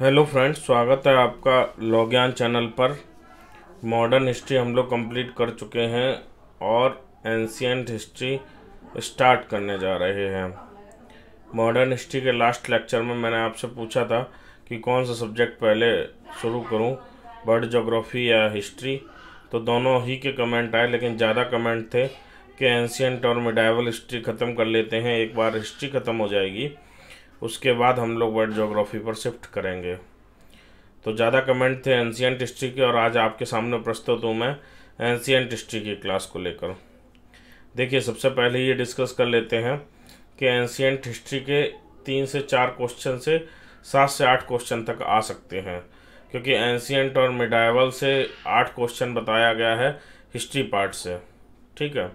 hello friends स्वागत है आपका लोग्यान चैनल पर मॉडर्न हिस्ट्री हम लोग कंप्लीट कर चुके हैं और एंशियंट हिस्ट्री स्टार्ट करने जा रहे हैं मॉडर्न हिस्ट्री के लास्ट लेक्चर में मैंने आपसे पूछा था कि कौन सा सब्जेक्ट पहले शुरू करूं बर्ड जोग्राफी या हिस्ट्री तो दोनों ही के कमेंट आए लेकिन ज़्यादा कमेंट थे कि एंशियंट और मिडाइवल हिस्ट्री ख़त्म कर लेते हैं एक बार हिस्ट्री ख़त्म हो जाएगी उसके बाद हम लोग वर्ल्ड जोग्राफी पर शिफ्ट करेंगे तो ज़्यादा कमेंट थे एनसीएंट हिस्ट्री के और आज आपके सामने प्रस्तुत हूँ मैं एनशियंट हिस्ट्री की क्लास को लेकर देखिए सबसे पहले ये डिस्कस कर लेते हैं कि एनशियंट हिस्ट्री के तीन से चार क्वेश्चन से सात से आठ क्वेश्चन तक आ सकते हैं क्योंकि एनसीएंट और मिडाइवल से आठ क्वेश्चन बताया गया है हिस्ट्री पार्ट से ठीक है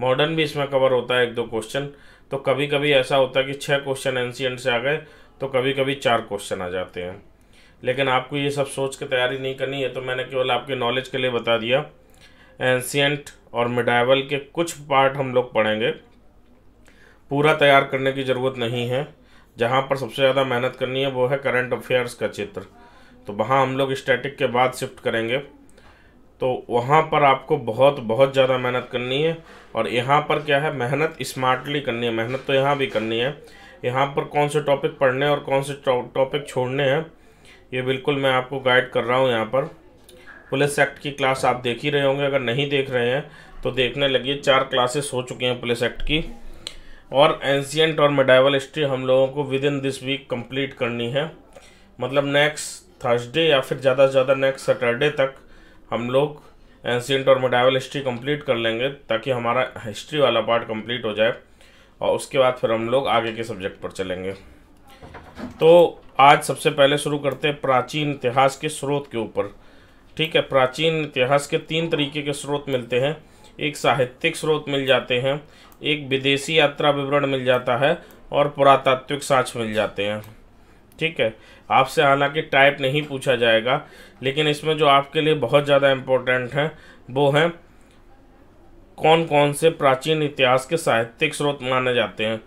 मॉडर्न भी इसमें कवर होता है एक दो क्वेश्चन तो कभी कभी ऐसा होता है कि छः क्वेश्चन एनसीएंट से आ गए तो कभी कभी चार क्वेश्चन आ जाते हैं लेकिन आपको ये सब सोच के तैयारी नहीं करनी है तो मैंने केवल आपके नॉलेज के लिए बता दिया एंशियंट और मिडाइवल के कुछ पार्ट हम लोग पढ़ेंगे पूरा तैयार करने की ज़रूरत नहीं है जहाँ पर सबसे ज़्यादा मेहनत करनी है वो है करंट अफेयर्स का चित्र तो वहाँ हम लोग स्टैटिक के बाद शिफ्ट करेंगे तो वहाँ पर आपको बहुत बहुत ज़्यादा मेहनत करनी है और यहाँ पर क्या है मेहनत स्मार्टली करनी है मेहनत तो यहाँ भी करनी है यहाँ पर कौन से टॉपिक पढ़ने और कौन से टॉपिक छोड़ने हैं ये बिल्कुल मैं आपको गाइड कर रहा हूँ यहाँ पर पुलिस एक्ट की क्लास आप देख ही रहे होंगे अगर नहीं देख रहे हैं तो देखने लगी चार क्लासेस हो चुकी हैं पुलिस एक्ट की और एंशियंट और मेडाइवल हिस्ट्री हम लोगों को within this week complete करनी है मतलब नेक्स्ट थर्सडे या फिर ज़्यादा से ज़्यादा नेक्स्ट सैटरडे तक हम लोग एंशियंट और मेडावल हिस्ट्री कंप्लीट कर लेंगे ताकि हमारा हिस्ट्री वाला पार्ट कंप्लीट हो जाए और उसके बाद फिर हम लोग आगे के सब्जेक्ट पर चलेंगे तो आज सबसे पहले शुरू करते हैं प्राचीन इतिहास के स्रोत के ऊपर ठीक है प्राचीन इतिहास के तीन तरीके के स्रोत मिलते हैं एक साहित्यिक स्रोत मिल जाते हैं एक विदेशी यात्रा विवरण मिल जाता है और पुरातात्विक साक्ष मिल जाते हैं ठीक है आपसे हालांकि टाइप नहीं पूछा जाएगा लेकिन इसमें जो आपके लिए बहुत ज़्यादा इम्पोर्टेंट है वो हैं कौन कौन से प्राचीन इतिहास के साहित्यिक स्रोत माने जाते हैं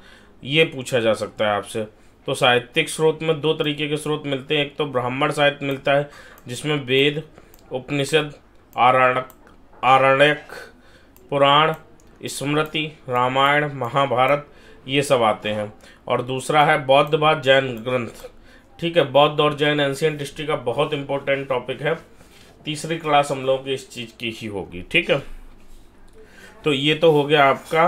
ये पूछा जा सकता है आपसे तो साहित्यिक स्रोत में दो तरीके के स्रोत मिलते हैं एक तो ब्राह्मण साहित्य मिलता है जिसमें वेद उपनिषद आरण्यक आरण्यक पुराण स्मृति रामायण महाभारत ये सब आते हैं और दूसरा है बौद्ध बौद्धवाद जैन ग्रंथ ठीक है बौद्ध और जैन एंशियंट हिस्ट्री का बहुत इंपॉर्टेंट टॉपिक है तीसरी क्लास हम लोगों की इस चीज़ की ही होगी ठीक है तो ये तो हो गया आपका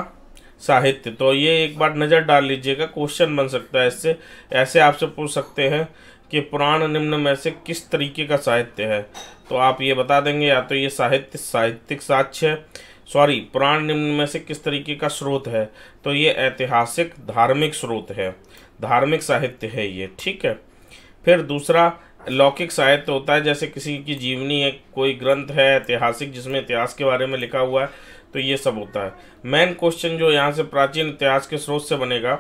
साहित्य तो ये एक बार नज़र डाल लीजिएगा क्वेश्चन बन सकता है इससे ऐसे आपसे पूछ सकते हैं कि पुराण निम्न में से किस तरीके का साहित्य है तो आप ये बता देंगे या तो ये साहित्य साहित्यिक साक्ष्य है सॉरी पुराण निम्न में से किस तरीके का स्रोत है तो ये ऐतिहासिक धार्मिक स्रोत है धार्मिक साहित्य है ये ठीक है फिर दूसरा लौकिक साहित्य होता है जैसे किसी की जीवनी है कोई ग्रंथ है ऐतिहासिक जिसमें इतिहास के बारे में लिखा हुआ है तो ये सब होता है मेन क्वेश्चन जो यहाँ से प्राचीन इतिहास के स्रोत से बनेगा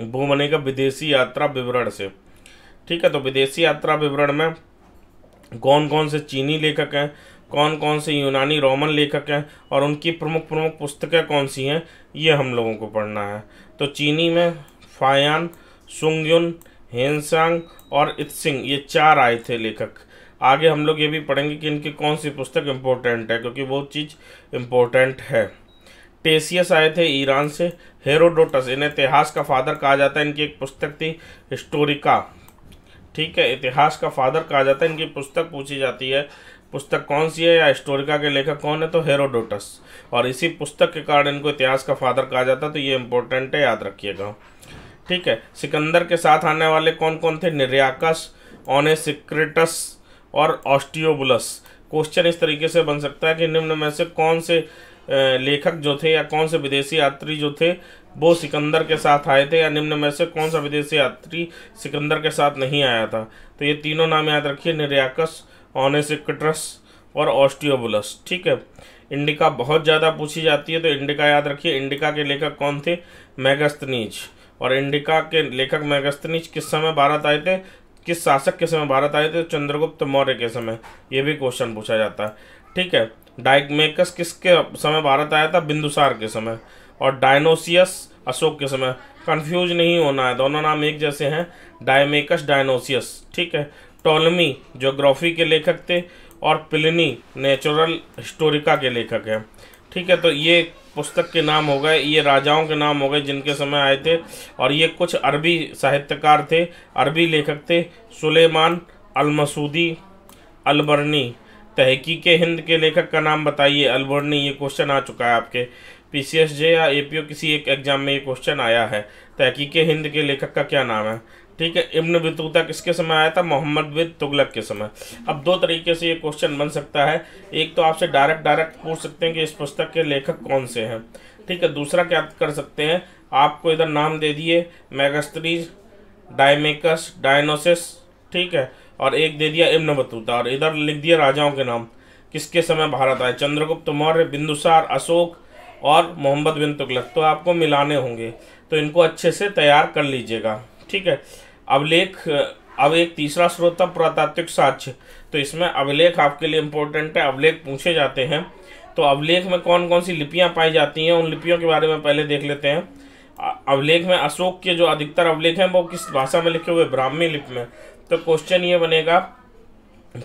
वो बनेगा विदेशी यात्रा विवरण से ठीक है तो विदेशी यात्रा विवरण में कौन कौन से चीनी लेखक हैं कौन कौन से यूनानी रोमन लेखक हैं और उनकी प्रमुख प्रमुख पुस्तकें कौन सी हैं ये हम लोगों को पढ़ना है तो चीनी में फायान सुंगयुन हेनसंग और इत्सिंग ये चार आए थे लेखक आगे हम लोग ये भी पढ़ेंगे कि इनकी कौन सी पुस्तक इम्पोर्टेंट है क्योंकि वो चीज़ इम्पोर्टेंट है टेसियस आए थे ईरान से हेरोडोटस इन्हें इतिहास का फादर कहा जाता है इनकी एक पुस्तक थी हिस्टोरिका ठीक है इतिहास का फादर कहा जाता है इनकी पुस्तक पूछी जाती है पुस्तक कौन सी है या हिस्टोरिका के लेखक कौन है तो हेरोडोटस और इसी पुस्तक के कारण इनको इतिहास का फादर कहा जाता है तो ये इम्पोर्टेंट है याद रखिएगा ठीक है सिकंदर के साथ आने वाले कौन कौन थे निर्याकस ऑनेसिक्रेटस और ऑस्टियोबुलस क्वेश्चन इस तरीके से बन सकता है कि निम्न में से कौन से लेखक जो थे या कौन से विदेशी यात्री जो थे वो सिकंदर के साथ आए थे या निम्न में से कौन सा विदेशी यात्री सिकंदर के साथ नहीं आया था तो ये तीनों नाम याद रखिए निर्याकस ऑनेसिक्रेटस और ऑस्टियोबुलस ठीक है इंडिका बहुत ज़्यादा पूछी जाती है तो इंडिका याद रखिए इंडिका के लेखक कौन थे मैगस्तनीज और इंडिका के लेखक मैगस्तनीज किस समय भारत आए थे किस शासक के समय भारत आए थे चंद्रगुप्त मौर्य के समय ये भी क्वेश्चन पूछा जाता है ठीक है डाइकमेकस किसके समय भारत आया था बिंदुसार के समय और डायनोसियस अशोक के समय कंफ्यूज नहीं होना है दोनों नाम एक जैसे हैं डायमेकस डायनोसियस ठीक है टोलमी जोग्राफी के लेखक थे और पिलनी नेचुरल हिस्टोरिका के लेखक हैं ठीक है तो ये पुस्तक के नाम हो गए ये राजाओं के नाम हो गए जिनके समय आए थे और ये कुछ अरबी साहित्यकार थे अरबी लेखक थे सुलेमान अलमसूदी अलबरनी तहकीक हिंद के लेखक का नाम बताइए अलबरनी ये क्वेश्चन आ चुका है आपके पीसीएसजे या एपीओ किसी एक एग्जाम में ये क्वेश्चन आया है तहकीक हिंद के लेखक का क्या नाम है ठीक है इब्न बतूता किसके समय आया था मोहम्मद बिन तुगलक के समय अब दो तरीके से ये क्वेश्चन बन सकता है एक तो आपसे डायरेक्ट डायरेक्ट पूछ सकते हैं कि इस पुस्तक के लेखक कौन से हैं ठीक है दूसरा क्या कर सकते हैं आपको इधर नाम दे दिए मैगस्त्रीज डायमेकस डायनोसिस ठीक है और एक दे दिया इब्न बतूता और इधर लिख दिया राजाओं के नाम किसके समय भारत आए चंद्रगुप्त मौर्य बिंदुसार अशोक और मोहम्मद बिन तुगलक तो आपको मिलाने होंगे तो इनको अच्छे से तैयार कर लीजिएगा ठीक है अभिलेख अब एक तीसरा स्रोत था पुरातात्विक साक्ष्य तो इसमें अभिलेख आपके लिए इम्पोर्टेंट है अभिलेख पूछे जाते हैं तो अभिलेख में कौन कौन सी लिपियाँ पाई जाती हैं उन लिपियों के बारे में पहले देख लेते हैं अभिलेख में अशोक के जो अधिकतर अभिलेख हैं वो किस भाषा में लिखे हुए ब्राह्मी लिपि में तो क्वेश्चन ये बनेगा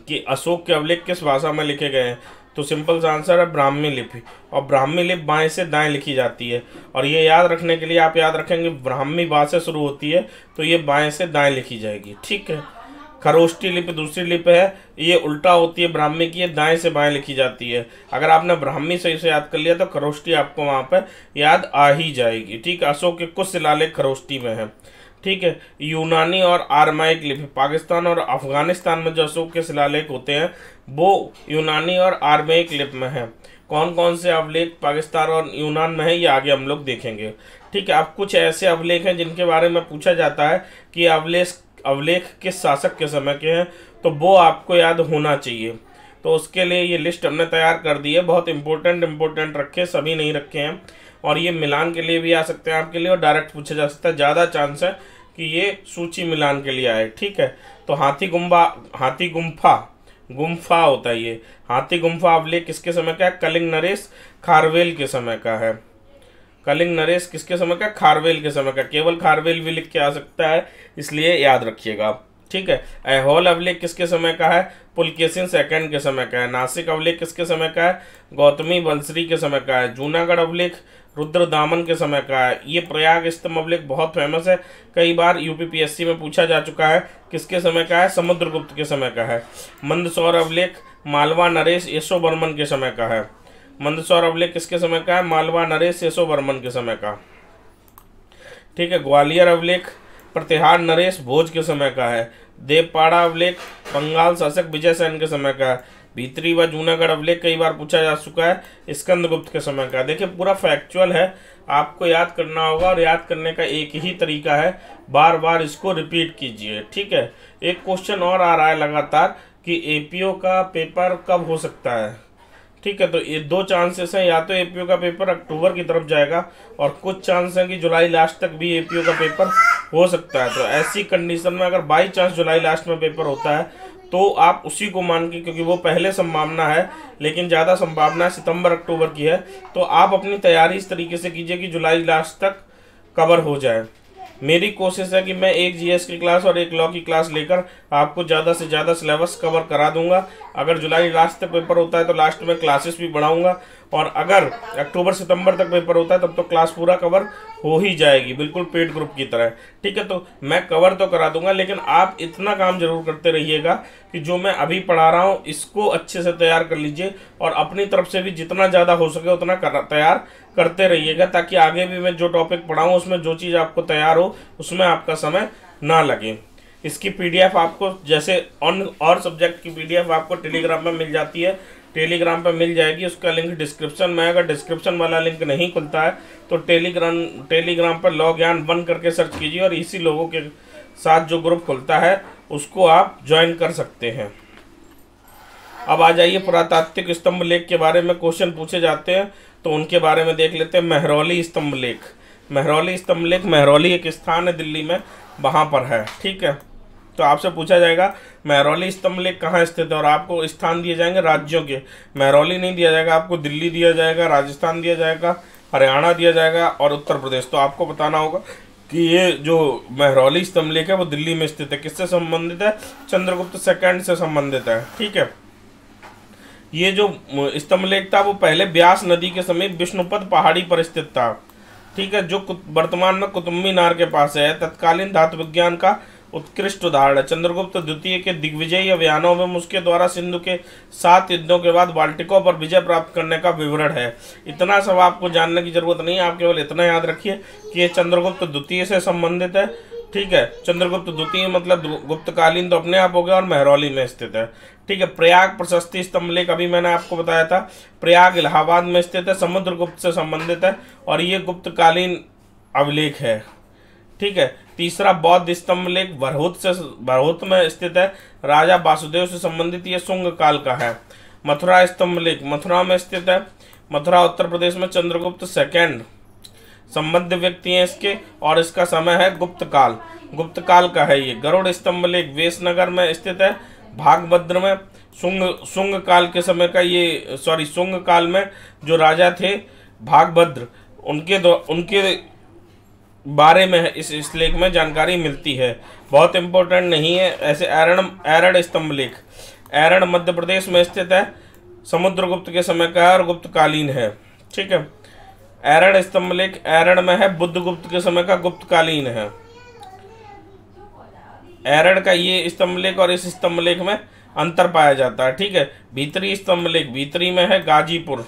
कि अशोक के अभिलेख किस भाषा में लिखे गए हैं तो सिंपल सा आंसर है ब्राह्मी लिपि और ब्राह्मी लिपि बाएं से दाएं लिखी जाती है और ये याद रखने के लिए आप याद रखेंगे ब्राह्मी बा से शुरू होती है तो ये बाएं से दाएं लिखी जाएगी ठीक है खरोष्टी लिपि दूसरी लिपि है ये उल्टा होती है ब्राह्मी की ये दाएं से बाएं लिखी जाती है अगर आपने ब्राह्मी सही से याद कर लिया तो खरोष्टी आपको वहाँ पर याद आ ही जाएगी ठीक है अशोक के कुछ शिलालेख खरोष्टी में है ठीक है यूनानी और आरमाइक लिपि पाकिस्तान और अफगानिस्तान में जो अशोक के शिलालेख होते हैं वो यूनानी और आर्मेक लिप में है कौन कौन से अवलेख पाकिस्तान और यूनान में है ये आगे हम लोग देखेंगे ठीक है अब कुछ ऐसे अवलेख हैं जिनके बारे में पूछा जाता है कि अवलेख अवलेख किस शासक के समय के हैं तो वो आपको याद होना चाहिए तो उसके लिए ये लिस्ट हमने तैयार कर दी है बहुत इंपॉर्टेंट इंपॉर्टेंट रखे सभी नहीं रखे हैं और ये मिलान के लिए भी आ सकते हैं आपके लिए और डायरेक्ट पूछा जा सकता है ज़्यादा चांस है कि ये सूची मिलान के लिए आए ठीक है तो हाथी गुम्बा हाथी गुम्फा गुम्फा होता है ये हाथी गुम्फा अवलेख किसके समय का है कलिंग नरेश खारवेल के समय का है कलिंग नरेश किसके समय का खारवेल के समय का केवल खारवेल भी लिख के आ सकता है इसलिए याद रखिएगा ठीक है एहोल अभिलेख किसके समय का है पुलकेशन सेकंड के समय का है नासिक अभिलेख किसके समय का है गौतमी बंसरी के समय का है जूनागढ़ अभिलेख रुद्र दामन के समय का है ये प्रयाग स्तंभलेख बहुत फेमस है कई बार यूपीपीएससी में पूछा जा चुका है किसके समय का है समुद्रगुप्त के समय का है मंदसौर अभिलेख मालवा नरेश यशो वर्मन के समय का है मंदसौर अभिलेख किसके समय का है मालवा नरेश यशो वर्मन के समय का ठीक है ग्वालियर अभिलेख प्रतिहार नरेश भोज के समय का है देवपाड़ा अभिलेख बंगाल शासक विजय सेन के समय का है भीतरी व जूनागढ़ अभिलेख कई बार पूछा जा चुका है स्कंदगुप्त के समय का देखिए पूरा फैक्चुअल है आपको याद करना होगा और याद करने का एक ही तरीका है बार बार इसको रिपीट कीजिए ठीक है एक क्वेश्चन और आ रहा है लगातार कि एपीओ का पेपर कब हो सकता है ठीक है तो ये दो चांसेस हैं या तो एपीओ का पेपर अक्टूबर की तरफ जाएगा और कुछ चांस हैं कि जुलाई लास्ट तक भी एपीओ का पेपर हो सकता है तो ऐसी कंडीशन में अगर बाई चांस जुलाई लास्ट में पेपर होता है तो आप उसी को मान के क्योंकि वो पहले संभावना है लेकिन ज़्यादा संभावना सितंबर अक्टूबर की है तो आप अपनी तैयारी इस तरीके से कीजिए कि जुलाई लास्ट तक कवर हो जाए मेरी कोशिश है कि मैं एक जीएस की क्लास और एक लॉ की क्लास लेकर आपको ज़्यादा से ज़्यादा सिलेबस कवर करा दूंगा अगर जुलाई लास्ट तक पेपर होता है तो लास्ट में क्लासेस भी बढ़ाऊंगा और अगर अक्टूबर सितंबर तक पेपर होता है तब तो क्लास पूरा कवर हो ही जाएगी बिल्कुल पेड ग्रुप की तरह ठीक है तो मैं कवर तो करा दूंगा लेकिन आप इतना काम जरूर करते रहिएगा कि जो मैं अभी पढ़ा रहा हूँ इसको अच्छे से तैयार कर लीजिए और अपनी तरफ से भी जितना ज़्यादा हो सके उतना तैयार करते रहिएगा ताकि आगे भी मैं जो टॉपिक पढ़ाऊँ उसमें जो चीज़ आपको तैयार हो उसमें आपका समय ना लगे इसकी पीडीएफ आपको जैसे ऑन और सब्जेक्ट की पीडीएफ आपको टेलीग्राम में मिल जाती है टेलीग्राम पर मिल जाएगी उसका लिंक डिस्क्रिप्शन में अगर डिस्क्रिप्शन वाला लिंक नहीं खुलता है तो टेलीग्राम टेलीग्राम पर लॉग ज्ञान बंद करके सर्च कीजिए और इसी लोगों के साथ जो ग्रुप खुलता है उसको आप ज्वाइन कर सकते हैं अब आ जाइए पुरातात्विक स्तंभ लेख के बारे में क्वेश्चन पूछे जाते हैं तो उनके बारे में देख लेते हैं मेहरौली स्तंभ लेख मेहरौली स्तंभ लेख मेहरौली एक स्थान है दिल्ली में वहाँ पर है ठीक है तो आपसे पूछा जाएगा मेहरौली स्तंभ लेख कहाँ स्थित है और आपको स्थान दिए जाएंगे राज्यों के मेहरौली नहीं दिया जाएगा आपको दिल्ली दिया जाएगा राजस्थान दिया जाएगा हरियाणा दिया जाएगा और उत्तर प्रदेश तो आपको बताना होगा कि ये जो मेहरौली स्तंभ लेख है वो दिल्ली में स्थित है किससे संबंधित है चंद्रगुप्त सेकंड से संबंधित है ठीक है ये जो स्तंभ लेख था वो पहले ब्यास नदी के समीप विष्णुपद पहाड़ी पर स्थित था ठीक है जो वर्तमान में कुतुब मीनार के पास है तत्कालीन धातु विज्ञान का उत्कृष्ट उदाहरण है चंद्रगुप्त द्वितीय के दिग्विजयी अभियानों में उसके द्वारा सिंधु के सात युद्धों के बाद बाल्टिकों पर विजय प्राप्त करने का विवरण है इतना सब आपको जानने की जरूरत नहीं है आप केवल इतना याद रखिए कि ये चंद्रगुप्त द्वितीय से संबंधित है ठीक है चंद्रगुप्त द्वितीय मतलब गुप्तकालीन तो अपने आप हो गया और मेहरौली में स्थित है ठीक है प्रयाग प्रशस्ति स्तंभ लेख अभी मैंने आपको बताया था प्रयाग इलाहाबाद में स्थित है समुद्र गुप्त से संबंधित है और ये गुप्तकालीन अभिलेख है ठीक है तीसरा बौद्ध स्तंभ लेख बरहोत से बरहोत में स्थित है राजा वासुदेव से संबंधित ये शुंग काल का है मथुरा स्तंभ लेख मथुरा में स्थित है मथुरा उत्तर प्रदेश में चंद्रगुप्त सेकेंड संबद्ध व्यक्ति हैं इसके और इसका समय है गुप्त काल गुप्त काल का है ये गरुड़ स्तंभ लेख वेशनगर में स्थित है भागभद्र में शुंग शुंग काल के समय का ये सॉरी शुंग काल में जो राजा थे भागभद्र उनके दो उनके बारे में इस इस लेख में जानकारी मिलती है बहुत इंपॉर्टेंट नहीं है ऐसे एरण एरण स्तंभ लेख एरण मध्य प्रदेश में स्थित है समुद्रगुप्त के समय का है और गुप्तकालीन है ठीक है एरण स्तंभ लेख एरण में है बुद्धगुप्त के समय का गुप्तकालीन है एरड का ये स्तंभ लेख और इस स्तंभ लेख में अंतर पाया जाता है ठीक है भीतरी स्तंभ लेख भीतरी में है गाजीपुर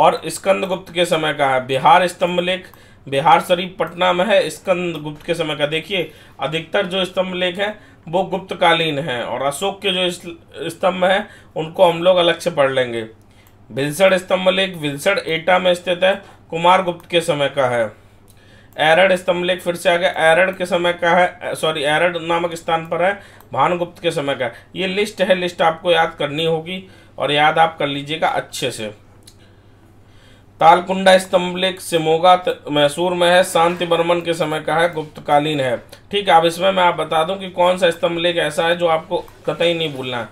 और स्कंदगुप्त के समय का है बिहार स्तंभ लेख बिहार शरीफ पटना में है स्कंद गुप्त के समय का देखिए अधिकतर जो स्तंभ लेख है वो गुप्तकालीन है और अशोक के जो स्तंभ हैं उनको हम लोग अलग से पढ़ लेंगे भिलसड़ स्तंभ लेख भिलसड़ एटा में स्थित है कुमार गुप्त के समय का है एरड स्तंभ लेख फिर से आ गया एरड के समय का है सॉरी एरड नामक स्थान पर है भानुगुप्त के समय का ये लिस्ट है लिस्ट आपको याद करनी होगी और याद आप कर लीजिएगा अच्छे से तालकुंडा स्तंभ लेख सिमोगा मैसूर में है शांति बर्मन के समय का है गुप्तकालीन है ठीक है अब इसमें मैं आप बता दूं कि कौन सा स्तंभ लेख ऐसा है जो आपको कतई नहीं भूलना है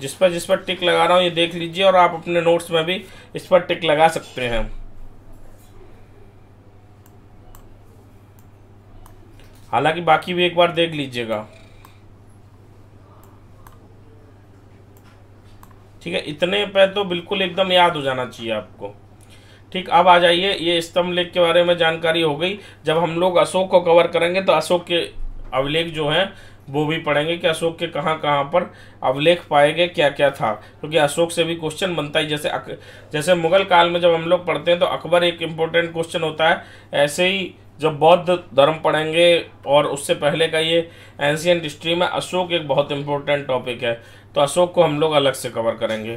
जिस पर जिस पर टिक लगा रहा हूँ ये देख लीजिए और आप अपने नोट्स में भी इस पर टिक लगा सकते हैं हालांकि बाकी भी एक बार देख लीजिएगा ठीक है इतने पे तो बिल्कुल एकदम याद हो जाना चाहिए आपको ठीक अब आ जाइए ये स्तंभ लेख के बारे में जानकारी हो गई जब हम लोग अशोक को कवर करेंगे तो अशोक के अभिलेख जो हैं वो भी पढ़ेंगे कि अशोक के कहाँ कहाँ पर अभिलेख पाए गए क्या क्या था क्योंकि तो अशोक से भी क्वेश्चन बनता है जैसे अक, जैसे मुगल काल में जब हम लोग पढ़ते हैं तो अकबर एक इम्पोर्टेंट क्वेश्चन होता है ऐसे ही जब बौद्ध धर्म पढ़ेंगे और उससे पहले का ये एंशियंट हिस्ट्री में अशोक एक बहुत इंपॉर्टेंट टॉपिक है तो अशोक को हम लोग अलग से कवर करेंगे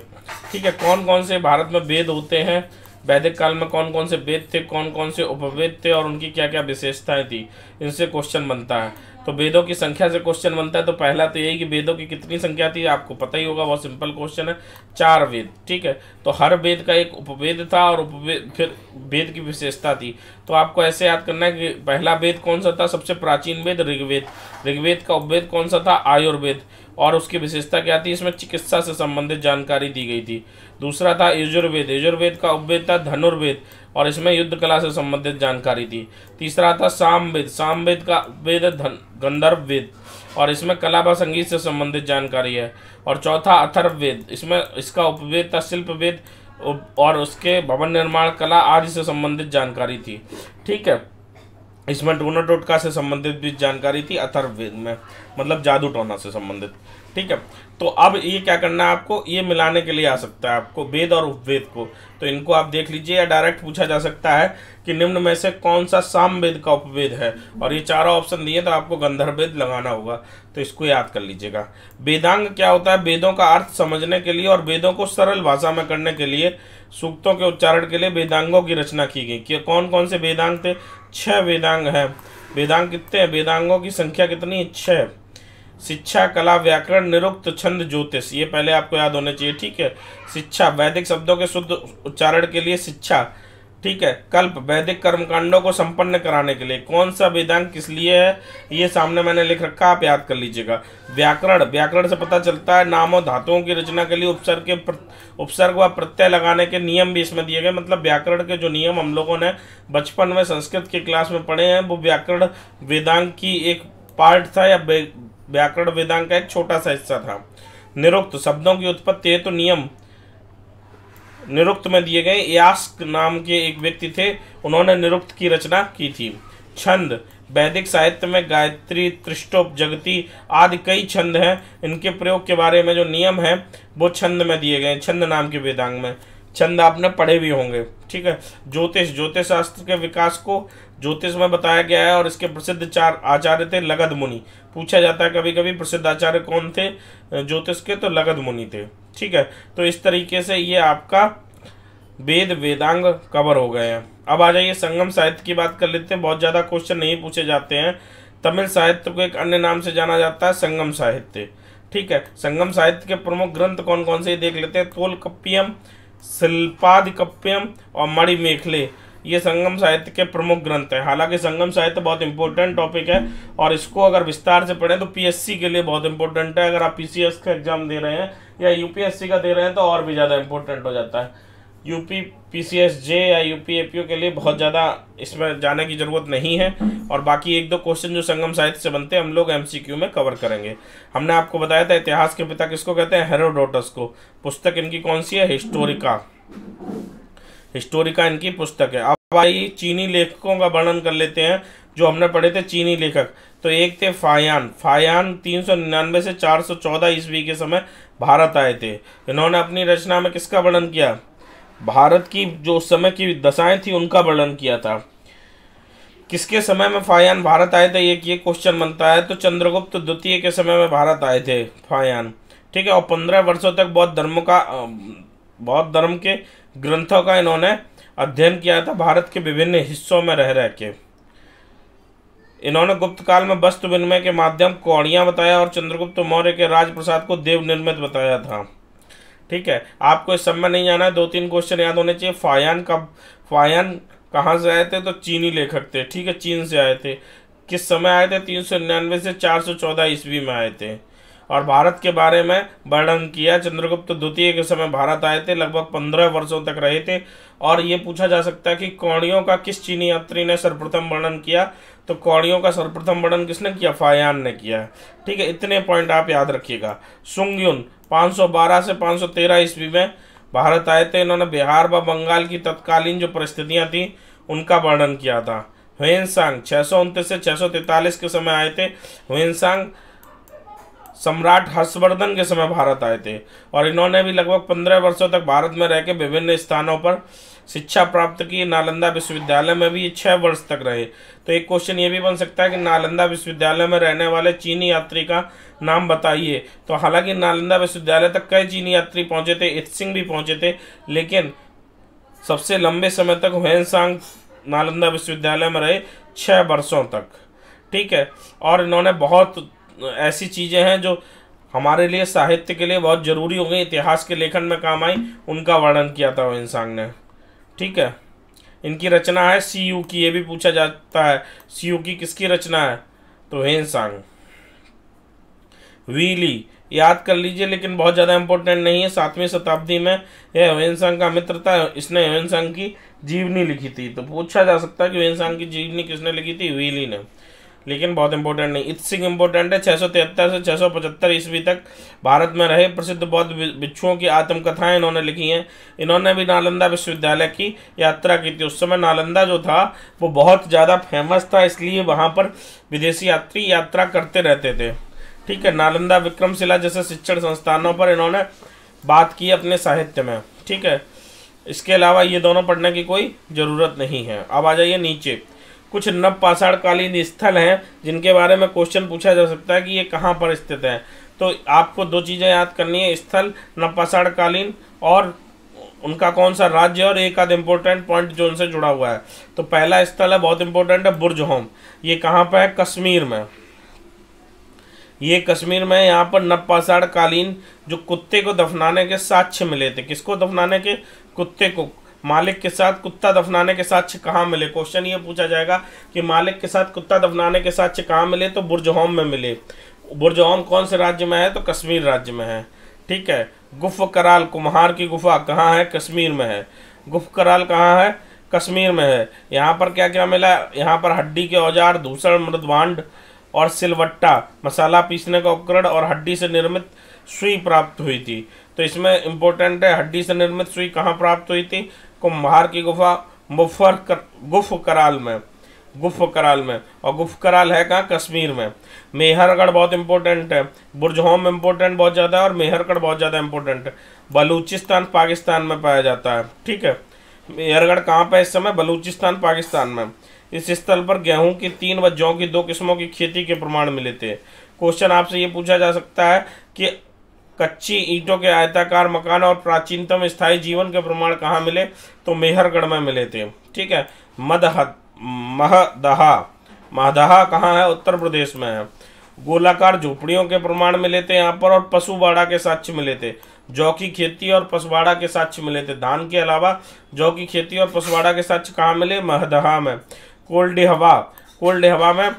ठीक है कौन कौन से भारत में वेद होते हैं वैदिक काल में कौन कौन से वेद थे कौन कौन से उपवेद थे और उनकी क्या क्या विशेषताएं थी इनसे क्वेश्चन बनता है तो वेदों की संख्या से क्वेश्चन बनता है तो पहला तो यही कि वेदों की कितनी संख्या थी आपको पता ही होगा बहुत सिंपल क्वेश्चन है चार वेद ठीक है तो हर वेद का एक उपवेद था और उपवेद फिर वेद की विशेषता थी तो आपको ऐसे याद करना है कि पहला वेद कौन सा था सबसे प्राचीन वेद ऋग्वेद ऋग्वेद का उपवेद कौन सा था आयुर्वेद और उसकी विशेषता क्या थी इसमें चिकित्सा से संबंधित जानकारी दी गई थी दूसरा था यजुर्वेद यजुर्वेद का उपवेद था धनुर्वेद और इसमें युद्ध कला से संबंधित जानकारी थी तीसरा था सामवेद सामवेद का वेद गंधर्व वेद और इसमें कला व संगीत से संबंधित जानकारी है और चौथा अथर्ववेद इसमें इसका उपवेद था शिल्प वेद और उसके भवन निर्माण कला आदि से संबंधित जानकारी थी ठीक है इसमें टोना टोटका से संबंधित भी जानकारी थी अथर्ववेद में मतलब जादू टोना से संबंधित ठीक है तो अब ये क्या करना है आपको ये मिलाने के लिए आ सकता है आपको वेद और उपवेद को तो इनको आप देख लीजिए या डायरेक्ट पूछा जा सकता है कि निम्न में से कौन सा साम वेद का उपवेद है और ये चारों ऑप्शन दिए तो आपको गंधर्वेद वेद लगाना होगा तो इसको याद कर लीजिएगा वेदांग क्या होता है वेदों का अर्थ समझने के लिए और वेदों को सरल भाषा में करने के लिए सूक्तों के उच्चारण के लिए वेदांगों की रचना की गई क्या कौन कौन से वेदांग थे छह वेदांग हैं वेदांग कितने हैं वेदांगों की संख्या कितनी है छः शिक्षा कला व्याकरण निरुक्त छंद ज्योतिष ये पहले आपको याद होने चाहिए ठीक है शिक्षा वैदिक शब्दों के शुद्ध उच्चारण के लिए शिक्षा ठीक है कल्प वैदिक कर्मकांडों को संपन्न कराने के लिए कौन सा वेदांग किस लिए है ये सामने मैंने लिख रखा आप याद कर लीजिएगा व्याकरण व्याकरण से पता चलता है नामों धातुओं की रचना के लिए उपसर्ग के उपसर्ग व प्रत्यय लगाने के नियम भी इसमें दिए गए मतलब व्याकरण के जो नियम हम लोगों ने बचपन में संस्कृत के क्लास में पढ़े हैं वो व्याकरण वेदांग की एक पार्ट था या व्याकरण वेदांग का एक छोटा सा हिस्सा था निरुक्त शब्दों की उत्पत्ति है तो नियम निरुक्त में दिए गए यास्क नाम के एक व्यक्ति थे उन्होंने निरुक्त की रचना की थी छंद वैदिक साहित्य में गायत्री त्रिष्टोप जगती आदि कई छंद हैं इनके प्रयोग के बारे में जो नियम है वो छंद में दिए गए छंद नाम के वेदांग में छंद आपने पढ़े भी होंगे ठीक है ज्योतिष ज्योतिष शास्त्र के विकास को ज्योतिष में बताया गया है और इसके प्रसिद्ध चार आचार्य थे लगद मुनि पूछा जाता है कभी कभी प्रसिद्ध आचार्य कौन थे ज्योतिष के तो लगद मुनि थे ठीक है तो इस तरीके से ये आपका वेद वेदांग कवर हो गए हैं अब आ जाइए संगम साहित्य की बात कर लेते हैं बहुत ज़्यादा क्वेश्चन नहीं पूछे जाते हैं तमिल साहित्य को एक अन्य नाम से जाना जाता है संगम साहित्य ठीक है संगम साहित्य के प्रमुख ग्रंथ कौन कौन से देख लेते हैं तोल कप्पियम शिल्पाद कप्पियम और मणिमेखले ये संगम साहित्य के प्रमुख ग्रंथ हैं हालांकि संगम साहित्य बहुत इंपॉर्टेंट टॉपिक है और इसको अगर विस्तार से पढ़ें तो पीएससी के लिए बहुत इंपॉर्टेंट है अगर आप पीसीएस का एग्जाम दे रहे हैं या यूपीएससी का दे रहे हैं तो और भी ज़्यादा इंपॉर्टेंट हो जाता है यूपी पी जे या यू पी के लिए बहुत ज़्यादा इसमें जाने की ज़रूरत नहीं है और बाकी एक दो क्वेश्चन जो संगम साहित्य से बनते हैं हम लोग एम में कवर करेंगे हमने आपको बताया था इतिहास के पिता किसको कहते हैं हेरोडोटस को पुस्तक इनकी कौन सी है हिस्टोरिका हिस्टोरिका इनकी पुस्तक है अब आइए चीनी लेखकों का वर्णन कर लेते हैं जो हमने पढ़े थे चीनी लेखक तो एक थे फायान फायान तीन सौ निन्यानवे से चार सौ चौदह ईस्वी के समय भारत आए थे इन्होंने अपनी रचना में किसका वर्णन किया भारत की जो उस समय की दशाएं थी उनका वर्णन किया था किसके समय में फायान भारत आए थे एक ये क्वेश्चन बनता है तो चंद्रगुप्त द्वितीय के समय में भारत आए थे फायान ठीक है और पंद्रह वर्षों तक बौद्ध धर्म का बौद्ध धर्म के ग्रंथों का इन्होंने अध्ययन किया था भारत के विभिन्न हिस्सों में रह रह के इन्होंने गुप्त काल में वस्तु विनिमय के माध्यम कौड़ियाँ बताया और चंद्रगुप्त मौर्य के राजप्रसाद को देव निर्मित बताया था ठीक है आपको इस समय नहीं आना है दो तीन क्वेश्चन याद होने चाहिए फायान कब फायान कहाँ से आए थे तो चीनी लेखक थे ठीक है चीन से आए थे किस समय आए थे तीन सौ निन्यानवे से चार सौ चौदह ईस्वी में आए थे और भारत के बारे में वर्णन किया चंद्रगुप्त द्वितीय के समय भारत आए थे लगभग पंद्रह वर्षों तक रहे थे और ये पूछा जा सकता है कि कौड़ियों का किस चीनी यात्री ने सर्वप्रथम वर्णन किया तो कौड़ियों का सर्वप्रथम वर्णन किसने किया फायान ने किया है ठीक है इतने पॉइंट आप याद रखिएगा सुंगयुन 512 से 513 ईस्वी में भारत आए थे इन्होंने बिहार व बंगाल की तत्कालीन जो परिस्थितियाँ थी उनका वर्णन किया था हुएनसांग छः सौ उनतीस से छः सौ के समय आए थे हुएनसांग सम्राट हर्षवर्धन के समय भारत आए थे और इन्होंने भी लगभग पंद्रह वर्षों तक भारत में रह के विभिन्न स्थानों पर शिक्षा प्राप्त की नालंदा विश्वविद्यालय में भी छः वर्ष तक रहे तो एक क्वेश्चन ये भी बन सकता है कि नालंदा विश्वविद्यालय में रहने वाले चीनी यात्री का नाम बताइए तो हालांकि नालंदा विश्वविद्यालय तक कई चीनी यात्री पहुंचे थे सिंह भी पहुंचे थे लेकिन सबसे लंबे समय तक हुएनसांग नालंदा विश्वविद्यालय में रहे छः वर्षों तक ठीक है और इन्होंने बहुत ऐसी चीज़ें हैं जो हमारे लिए साहित्य के लिए बहुत ज़रूरी हो गई इतिहास के लेखन में काम आई उनका वर्णन किया था इंसान ने ठीक है इनकी रचना है सी यू की ये भी पूछा जाता है सी यू की किसकी रचना है तो हेनसांग वीली याद कर लीजिए लेकिन बहुत ज़्यादा इंपॉर्टेंट नहीं है सातवीं शताब्दी में यह हेवेनसांग का मित्र था इसने हेवेनसांग की जीवनी लिखी थी तो पूछा जा सकता है कि हेवेनसांग की जीवनी किसने लिखी थी वीली ने लेकिन बहुत इंपॉर्टेंट नहीं इत सिंह इंपॉर्टेंट है तिहत्तर से सौ पचहत्तर ईस्वी तक भारत में रहे प्रसिद्ध बौद्ध भिक्षुओं की आत्मकथाएं इन्होंने लिखी हैं इन्होंने भी नालंदा विश्वविद्यालय की यात्रा की थी उस समय नालंदा जो था वो बहुत ज़्यादा फेमस था इसलिए वहाँ पर विदेशी यात्री यात्रा करते रहते थे ठीक है नालंदा विक्रमशिला जैसे शिक्षण संस्थानों पर इन्होंने बात की अपने साहित्य में ठीक है इसके अलावा ये दोनों पढ़ने की कोई ज़रूरत नहीं है अब आ जाइए नीचे कुछ नव पाषाणकालीन स्थल हैं जिनके बारे में क्वेश्चन पूछा जा सकता है कि ये कहाँ पर स्थित हैं तो आपको दो चीज़ें याद करनी है स्थल नवपाषाणकालीन और उनका कौन सा राज्य और एक आध इम्पोर्टेंट पॉइंट जो उनसे जुड़ा हुआ है तो पहला स्थल है बहुत इंपॉर्टेंट है बुर्ज होम ये कहाँ पर है कश्मीर में ये कश्मीर में यहाँ पर नवपाषाणकालीन जो कुत्ते को दफनाने के साक्ष्य मिले थे किसको दफनाने के कुत्ते को मालिक के साथ कुत्ता दफनाने के साक्ष्य कहाँ मिले क्वेश्चन ये पूछा जाएगा कि मालिक के साथ कुत्ता दफनाने के साक्ष्य कहाँ मिले तो बुरजहोम में मिले बुरजहोम कौन से राज्य में है तो कश्मीर राज्य में है ठीक है गुफ कराल कुम्हार की गुफा कहाँ है कश्मीर में है गुफ कराल कहाँ है कश्मीर में है यहाँ पर क्या क्या मिला यहाँ पर हड्डी के औजार दूसर मृदवांड और सिलवट्टा मसाला पीसने का उपकरण और हड्डी से निर्मित सुई प्राप्त हुई थी तो इसमें इम्पोर्टेंट है हड्डी से निर्मित सुई कहाँ प्राप्त हुई थी कुम्हार की गुफा मुफर कर, गुफ कराल में गुफ कराल में और गुफ कराल है कहाँ कश्मीर में मेहरगढ़ बहुत इंपॉर्टेंट है बुरजहोम इंपॉर्टेंट बहुत ज़्यादा है और मेहरगढ़ बहुत ज़्यादा इंपॉर्टेंट है बलूचिस्तान पाकिस्तान में पाया जाता है ठीक है मेहरगढ़ कहाँ पर इस समय बलूचिस्तान पाकिस्तान में इस स्थल पर गेहूं की तीन व जौ की दो किस्मों की खेती के प्रमाण मिले थे क्वेश्चन आपसे ये पूछा जा सकता है कि कच्ची ईंटों के आयताकार मकान और प्राचीनतम स्थायी जीवन के प्रमाण कहाँ मिले तो मेहरगढ़ में मिले थे ठीक है मदह महदहा महदहा कहाँ है उत्तर प्रदेश में है गोलाकार झोपड़ियों के प्रमाण मिले थे यहाँ पर और पशुबाड़ा के साक्ष्य मिले थे जौ की खेती और पशुबाड़ा के साक्ष्य मिले थे धान के अलावा जौ की खेती और पशुबाड़ा के साक्ष्य कहाँ मिले महदहा में कोल्डी हवा कोल्ड हवा में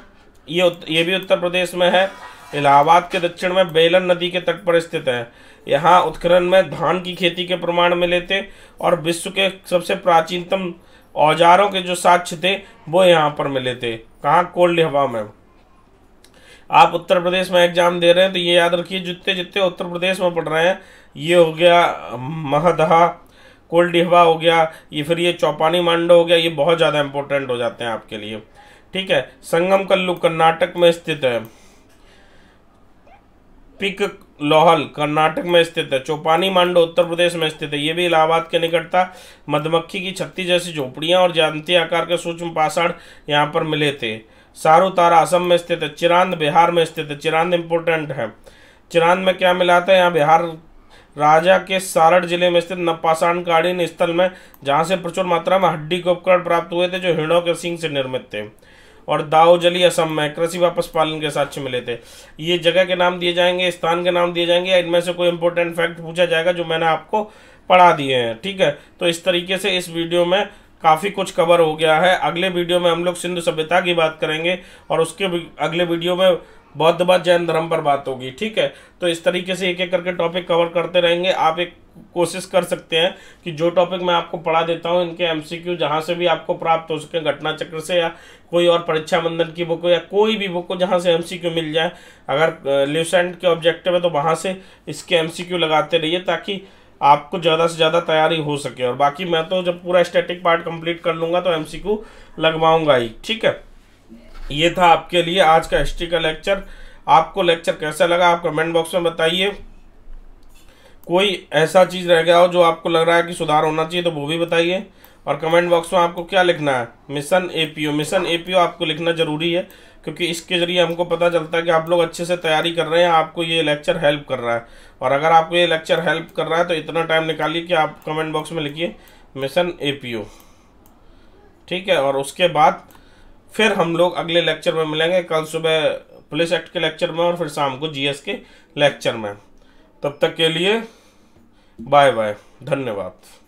ये ये भी उत्तर प्रदेश में है इलाहाबाद के दक्षिण में बेलन नदी के तट पर स्थित है यहाँ उत्खनन में धान की खेती के प्रमाण मिले थे और विश्व के सबसे प्राचीनतम औजारों के जो साक्ष्य थे वो यहाँ पर मिले थे कहाँ कोल्ड हवा में आप उत्तर प्रदेश में एग्जाम दे रहे हैं तो ये याद रखिए जितने जितने उत्तर प्रदेश में पढ़ रहे हैं ये हो गया महदहा कोल डिहवा हो गया ये फिर ये चौपानी मांडो हो गया ये बहुत ज़्यादा इंपॉर्टेंट हो जाते हैं आपके लिए ठीक है संगम कल्लू कर्नाटक में स्थित है पिक लोहल कर्नाटक में स्थित है चौपानी मांडो उत्तर प्रदेश में स्थित है ये भी इलाहाबाद के निकट था मधुमक्खी की छत्ती जैसी झोपड़ियाँ और जानती आकार के सूक्ष्म पाषाण यहाँ पर मिले थे सारूतारा असम में स्थित है चिरांद बिहार में स्थित है चिरांद इम्पोर्टेंट है चिरांद में क्या मिला था यहाँ बिहार राजा के सारण जिले में स्थित कालीन स्थल में जहाँ से प्रचुर मात्रा में हड्डी के उपकरण प्राप्त हुए थे जो हिरणों के सिंह से निर्मित थे और दाओजली असम में कृषि वापस पालन के साक्ष्य मिले थे ये जगह के नाम दिए जाएंगे स्थान के नाम दिए जाएंगे या इनमें से कोई इंपॉर्टेंट फैक्ट पूछा जाएगा जो मैंने आपको पढ़ा दिए हैं ठीक है तो इस तरीके से इस वीडियो में काफ़ी कुछ कवर हो गया है अगले वीडियो में हम लोग सिंधु सभ्यता की बात करेंगे और उसके अगले वीडियो में बौद्ध बौद्धवाद जैन धर्म पर बात होगी ठीक है तो इस तरीके से एक एक करके टॉपिक कवर करते रहेंगे आप एक कोशिश कर सकते हैं कि जो टॉपिक मैं आपको पढ़ा देता हूँ इनके एम सी क्यू जहाँ से भी आपको प्राप्त हो सके घटना चक्र से या कोई और परीक्षा बंधन की बुक हो या कोई भी बुक हो जहाँ से एम सी क्यू मिल जाए अगर लिवसेंट के ऑब्जेक्टिव है तो वहाँ से इसके एम सी क्यू लगाते रहिए ताकि आपको ज़्यादा से ज़्यादा तैयारी हो सके और बाकी मैं तो जब पूरा स्टैटिक पार्ट कंप्लीट कर लूँगा तो एम सी क्यू ही ठीक है ये था आपके लिए आज का हिस्ट्री का लेक्चर आपको लेक्चर कैसा लगा आप कमेंट बॉक्स में बताइए कोई ऐसा चीज़ रह गया हो जो आपको लग रहा है कि सुधार होना चाहिए तो वो भी बताइए और कमेंट बॉक्स में आपको क्या लिखना है मिशन एपीओ मिशन एपीओ आपको लिखना ज़रूरी है क्योंकि इसके ज़रिए हमको पता चलता है कि आप लोग अच्छे से तैयारी कर रहे हैं आपको ये लेक्चर हेल्प कर रहा है और अगर आपको ये लेक्चर हेल्प कर रहा है तो इतना टाइम निकालिए कि आप कमेंट बॉक्स में लिखिए मिशन ए ठीक है और उसके बाद फिर हम लोग अगले लेक्चर में मिलेंगे कल सुबह पुलिस एक्ट के लेक्चर में और फिर शाम को जीएस के लेक्चर में तब तक के लिए बाय बाय धन्यवाद